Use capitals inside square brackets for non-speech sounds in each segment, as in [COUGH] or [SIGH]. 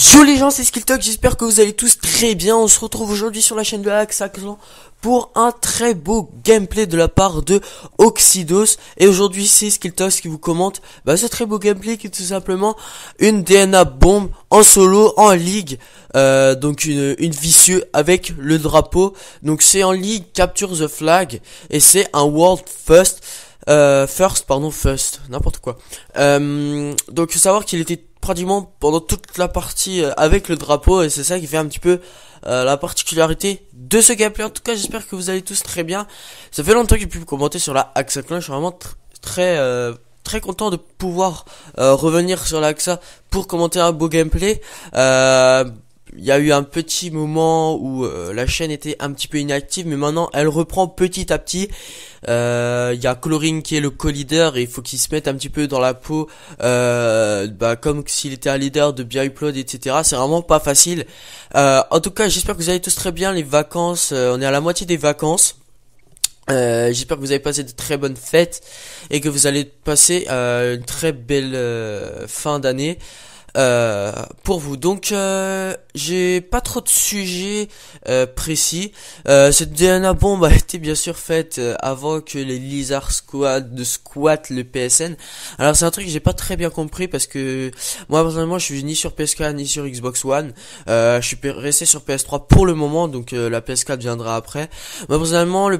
Yo les gens, c'est Skilltalk, j'espère que vous allez tous très bien. On se retrouve aujourd'hui sur la chaîne de Axe pour un très beau gameplay de la part de Oxydos. Et aujourd'hui, c'est SkillTox qui vous commente bah, ce très beau gameplay qui est tout simplement une DNA bombe en solo, en ligue. Euh, donc une, une vicieux avec le drapeau. Donc c'est en ligue Capture the Flag et c'est un World First. Euh, first, pardon, first, n'importe quoi. Euh, donc, savoir qu'il était pratiquement pendant toute la partie euh, avec le drapeau et c'est ça qui fait un petit peu euh, la particularité de ce gameplay. En tout cas, j'espère que vous allez tous très bien. Ça fait longtemps que j'ai pu commenter sur la AXA Je suis vraiment très euh, très content de pouvoir revenir sur la AXA pour commenter un beau gameplay il y a eu un petit moment où euh, la chaîne était un petit peu inactive, mais maintenant elle reprend petit à petit. Euh, il y a Chlorine qui est le co-leader et il faut qu'il se mette un petit peu dans la peau, euh, bah, comme s'il était un leader de bien upload, etc. C'est vraiment pas facile. Euh, en tout cas, j'espère que vous allez tous très bien. Les vacances, on est à la moitié des vacances. j'espère que vous avez passé de très bonnes fêtes et que vous allez passer une très belle fin d'année. Euh, pour vous. Donc euh, j'ai pas trop de sujets euh, précis. cette DNA bombe a [LAUGHS] été bien sûr faite avant que les Lizard Squad de squat le PSN. Alors c'est un truc que j'ai pas très bien compris parce que moi personnellement je suis ni sur PS4 ni sur Xbox One. je suis resté sur PS3 pour le moment donc la PS4 viendra après. Moi personnellement le,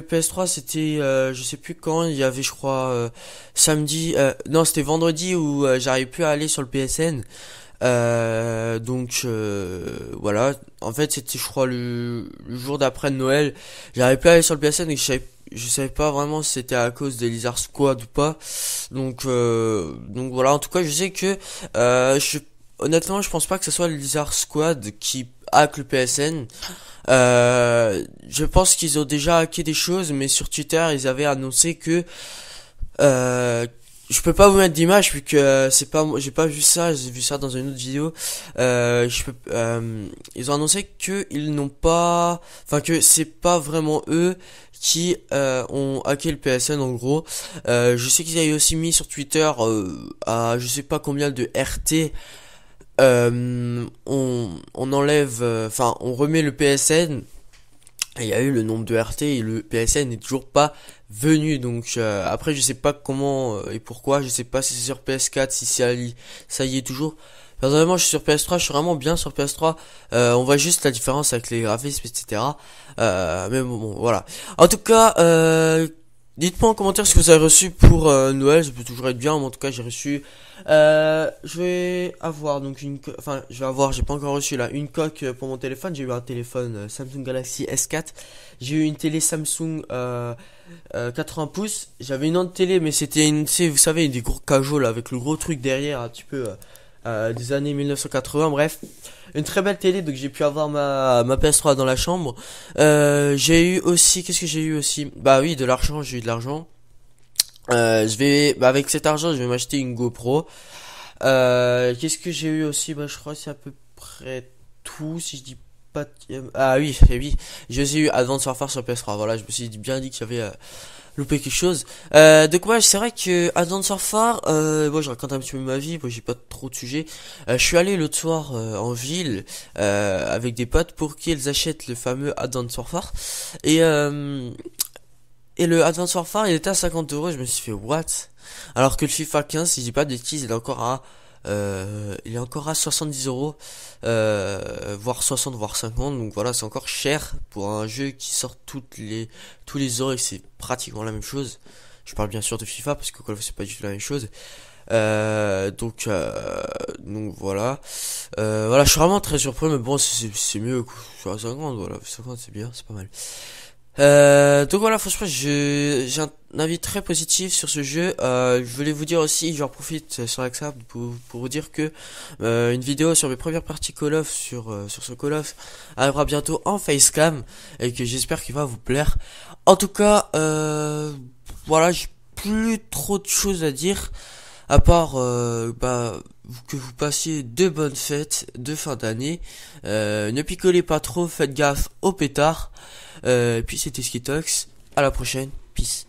PS3 c'était je sais plus quand il y avait je crois samedi non c'était vendredi où j'arrivais plus à aller sur le PSN euh, donc euh, voilà, en fait c'était je crois le, jour d'après Noël, j'avais pu aller sur le PSN et je savais, pas vraiment si c'était à cause des Lizard Squad ou pas. Donc euh, donc voilà, en tout cas je sais que honnêtement je pense pas que ce soit les Lizard Squad qui hack le PSN. je pense qu'ils ont déjà hacké des choses, mais sur Twitter ils avaient annoncé que je peux pas vous mettre d'image puisque que euh, c'est pas j'ai pas vu ça j'ai vu ça dans une autre vidéo euh, je euh, ils ont annoncé que ils n'ont pas enfin que c'est pas vraiment eux qui ont hacké le PSN en gros je sais qu'ils avaient aussi mis sur Twitter à je sais pas combien de RT on, on enlève enfin on remet le PSN il y a eu le nombre de RT et le PSN n'est toujours pas venu. Donc euh, après je sais pas comment euh, et pourquoi, je sais pas si c'est sur PS4, si c'est ça y est toujours. Personnellement je suis sur PS3, je suis vraiment bien sur PS3. Euh, on voit juste la différence avec les graphismes, etc. mais bon, bon voilà. En tout cas, euh, Dites-moi en commentaire ce que vous avez reçu pour euh, Noël, ça peut toujours être bien, mais en tout cas j'ai reçu. Euh, je vais avoir donc une, enfin je vais avoir, j'ai pas encore reçu là, une coque euh, pour mon téléphone. J'ai eu un téléphone Samsung Galaxy S4, j'ai eu une télé Samsung 80 pouces, j'avais une autre télé mais c'était une, vous savez, des gros cajoles avec le gros truc derrière un petit peu euh, des années 1980, bref. Une très belle télé, donc j'ai pu avoir ma, ma PS3 dans la chambre. Euh, j'ai eu aussi, qu'est-ce que j'ai eu aussi Bah oui, de l'argent, j'ai eu de l'argent. Euh, je vais, bah avec cet argent, je vais m'acheter une GoPro. Euh, qu'est-ce que j'ai eu aussi Bah je crois que c'est à peu près tout, si je dis pas... Euh, ah oui, eh oui, j'ai ai eu Advance Warfare sur PS3, voilà, je me suis bien dit qu'il que j'avais loupé quelque chose. Euh, donc c'est vrai que Advance Warfare, euh, moi euh, bon, je raconte un petit peu ma vie, bon j'ai pas trop de sujets. Euh, je suis allé l'autre soir euh, en ville euh, avec des potes pour qu'ils achètent le fameux Advance Warfare. Et et le Advance Warfare il était à 50 euros. Je me suis fait what Alors que le FIFA 15, si j'ai pas de bêtises, il est encore à euh, il est encore à 70 euros, euh, voire 60, voire 50. Donc voilà, c'est encore cher pour un jeu qui sort toutes les, tous les ans et c'est pratiquement la même chose. Je parle bien sûr de FIFA parce que Call c'est pas du tout la même chose. Euh, donc, euh, donc voilà. Euh, voilà, je suis vraiment très surpris, mais bon, c'est mieux. 50, voilà. 50, c'est bien, c'est pas mal. Euh, donc voilà, franchement, j'ai un avis très positif sur ce jeu. Euh, je voulais vous dire aussi, j'en profite euh, sur AXA pour, vous dire que une vidéo sur mes premières parties Call of sur sur ce Call of arrivera bientôt en facecam et que j'espère qu'il va vous plaire. En tout cas, voilà, j'ai plus trop de choses à dire à part bah, que vous passiez de bonnes fêtes de fin d'année. ne picolez pas trop, faites gaffe aux pétards. Euh, puis c'était Skitox. À la prochaine. Peace.